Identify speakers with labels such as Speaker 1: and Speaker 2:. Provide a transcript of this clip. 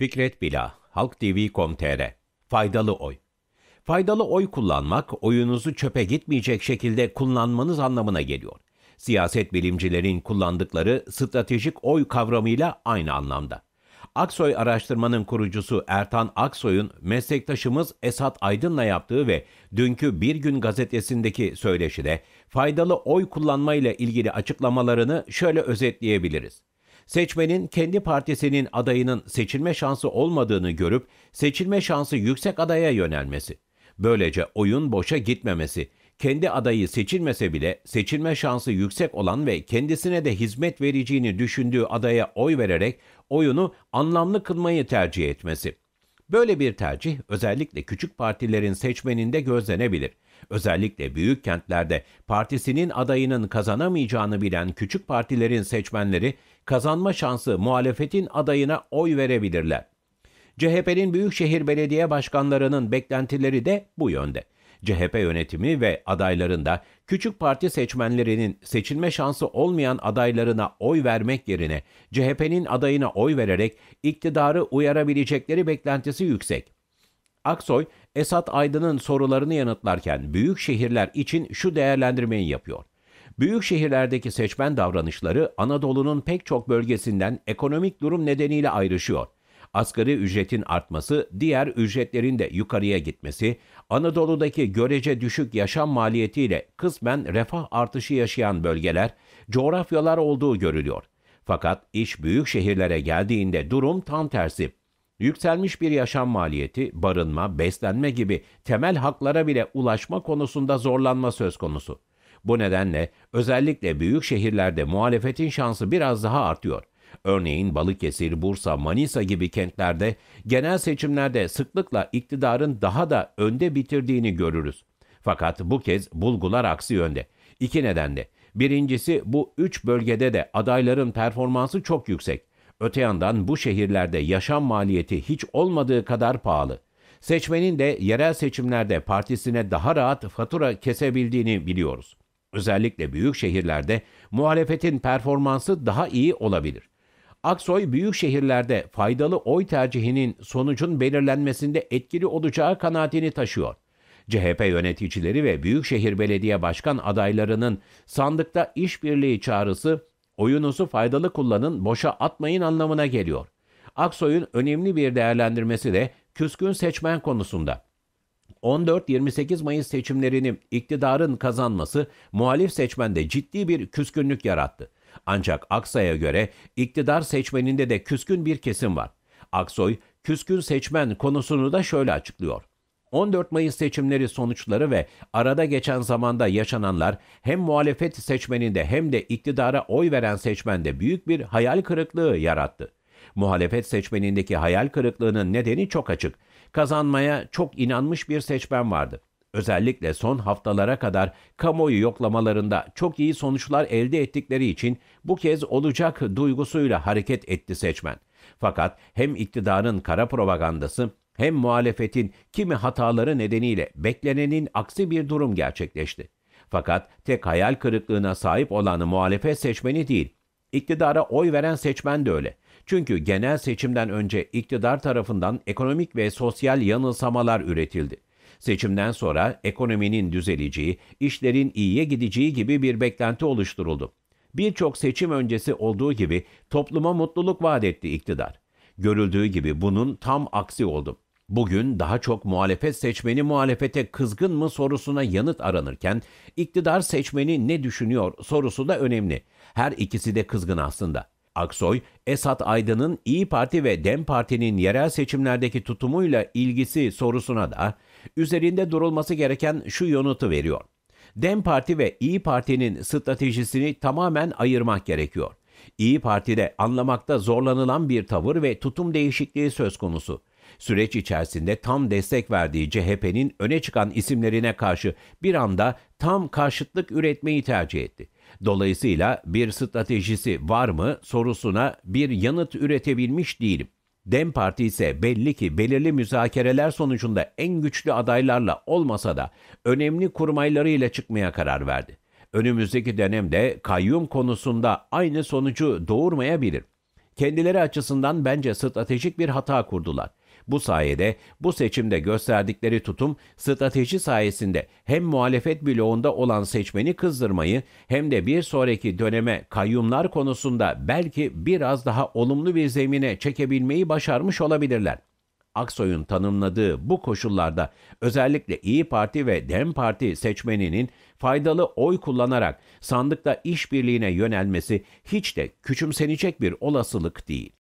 Speaker 1: Fikret Bila, HalkTV.com.tr Faydalı Oy Faydalı oy kullanmak, oyunuzu çöpe gitmeyecek şekilde kullanmanız anlamına geliyor. Siyaset bilimcilerin kullandıkları stratejik oy kavramıyla aynı anlamda. Aksoy araştırmanın kurucusu Ertan Aksoy'un meslektaşımız Esat Aydın'la yaptığı ve dünkü Bir Gün gazetesindeki söyleşide faydalı oy kullanmayla ilgili açıklamalarını şöyle özetleyebiliriz. Seçmenin kendi partisinin adayının seçilme şansı olmadığını görüp seçilme şansı yüksek adaya yönelmesi. Böylece oyun boşa gitmemesi, kendi adayı seçilmese bile seçilme şansı yüksek olan ve kendisine de hizmet vereceğini düşündüğü adaya oy vererek oyunu anlamlı kılmayı tercih etmesi. Böyle bir tercih özellikle küçük partilerin seçmeninde gözlenebilir. Özellikle büyük kentlerde partisinin adayının kazanamayacağını bilen küçük partilerin seçmenleri kazanma şansı muhalefetin adayına oy verebilirler. CHP'nin büyükşehir belediye başkanlarının beklentileri de bu yönde. CHP yönetimi ve adaylarında küçük parti seçmenlerinin seçilme şansı olmayan adaylarına oy vermek yerine CHP'nin adayına oy vererek iktidarı uyarabilecekleri beklentisi yüksek. Aksoy, Esat Aydın'ın sorularını yanıtlarken büyük şehirler için şu değerlendirmeyi yapıyor. Büyük şehirlerdeki seçmen davranışları Anadolu'nun pek çok bölgesinden ekonomik durum nedeniyle ayrışıyor asgari ücretin artması, diğer ücretlerin de yukarıya gitmesi, Anadolu'daki görece düşük yaşam maliyetiyle kısmen refah artışı yaşayan bölgeler, coğrafyalar olduğu görülüyor. Fakat iş büyük şehirlere geldiğinde durum tam tersi. Yükselmiş bir yaşam maliyeti, barınma, beslenme gibi temel haklara bile ulaşma konusunda zorlanma söz konusu. Bu nedenle özellikle büyük şehirlerde muhalefetin şansı biraz daha artıyor. Örneğin Balıkesir, Bursa, Manisa gibi kentlerde genel seçimlerde sıklıkla iktidarın daha da önde bitirdiğini görürüz. Fakat bu kez bulgular aksi yönde. İki nedenle. Birincisi bu üç bölgede de adayların performansı çok yüksek. Öte yandan bu şehirlerde yaşam maliyeti hiç olmadığı kadar pahalı. Seçmenin de yerel seçimlerde partisine daha rahat fatura kesebildiğini biliyoruz. Özellikle büyük şehirlerde muhalefetin performansı daha iyi olabilir. Aksoy büyük şehirlerde faydalı oy tercihinin sonucun belirlenmesinde etkili olacağı kanaatini taşıyor. CHP yöneticileri ve büyükşehir belediye başkan adaylarının sandıkta işbirliği çağrısı oyunuzu faydalı kullanın, boşa atmayın anlamına geliyor. Aksoy'un önemli bir değerlendirmesi de küskün seçmen konusunda. 14-28 Mayıs seçimlerinin iktidarın kazanması muhalif seçmende ciddi bir küskünlük yarattı. Ancak Aksa'ya göre iktidar seçmeninde de küskün bir kesim var. Aksoy, küskün seçmen konusunu da şöyle açıklıyor. 14 Mayıs seçimleri sonuçları ve arada geçen zamanda yaşananlar hem muhalefet seçmeninde hem de iktidara oy veren seçmende büyük bir hayal kırıklığı yarattı. Muhalefet seçmenindeki hayal kırıklığının nedeni çok açık. Kazanmaya çok inanmış bir seçmen vardı. Özellikle son haftalara kadar kamuoyu yoklamalarında çok iyi sonuçlar elde ettikleri için bu kez olacak duygusuyla hareket etti seçmen. Fakat hem iktidarın kara propagandası hem muhalefetin kimi hataları nedeniyle beklenenin aksi bir durum gerçekleşti. Fakat tek hayal kırıklığına sahip olan muhalefet seçmeni değil, iktidara oy veren seçmen de öyle. Çünkü genel seçimden önce iktidar tarafından ekonomik ve sosyal yanılsamalar üretildi. Seçimden sonra ekonominin düzeleceği, işlerin iyiye gideceği gibi bir beklenti oluşturuldu. Birçok seçim öncesi olduğu gibi topluma mutluluk vaat etti iktidar. Görüldüğü gibi bunun tam aksi oldu. Bugün daha çok muhalefet seçmeni muhalefete kızgın mı sorusuna yanıt aranırken iktidar seçmeni ne düşünüyor sorusu da önemli. Her ikisi de kızgın aslında. Aksoy, Esat Aydın'ın İyi Parti ve Dem Parti'nin yerel seçimlerdeki tutumuyla ilgisi sorusuna da üzerinde durulması gereken şu yanıtı veriyor. DEM Parti ve İyi Parti'nin stratejisini tamamen ayırmak gerekiyor. İyi Parti'de anlamakta zorlanılan bir tavır ve tutum değişikliği söz konusu. Süreç içerisinde tam destek verdiği CHP'nin öne çıkan isimlerine karşı bir anda tam karşıtlık üretmeyi tercih etti. Dolayısıyla bir stratejisi var mı sorusuna bir yanıt üretebilmiş değilim. Dem Parti ise belli ki belirli müzakereler sonucunda en güçlü adaylarla olmasa da önemli kurmayları ile çıkmaya karar verdi. Önümüzdeki dönemde kayyum konusunda aynı sonucu doğurmayabilir. Kendileri açısından bence stratejik bir hata kurdular. Bu sayede bu seçimde gösterdikleri tutum strateji sayesinde hem muhalefet bloğunda olan seçmeni kızdırmayı hem de bir sonraki döneme kayyumlar konusunda belki biraz daha olumlu bir zemine çekebilmeyi başarmış olabilirler. Aksoy'un tanımladığı bu koşullarda özellikle İyi Parti ve Dem Parti seçmeninin faydalı oy kullanarak sandıkta işbirliğine yönelmesi hiç de küçümsenecek bir olasılık değil.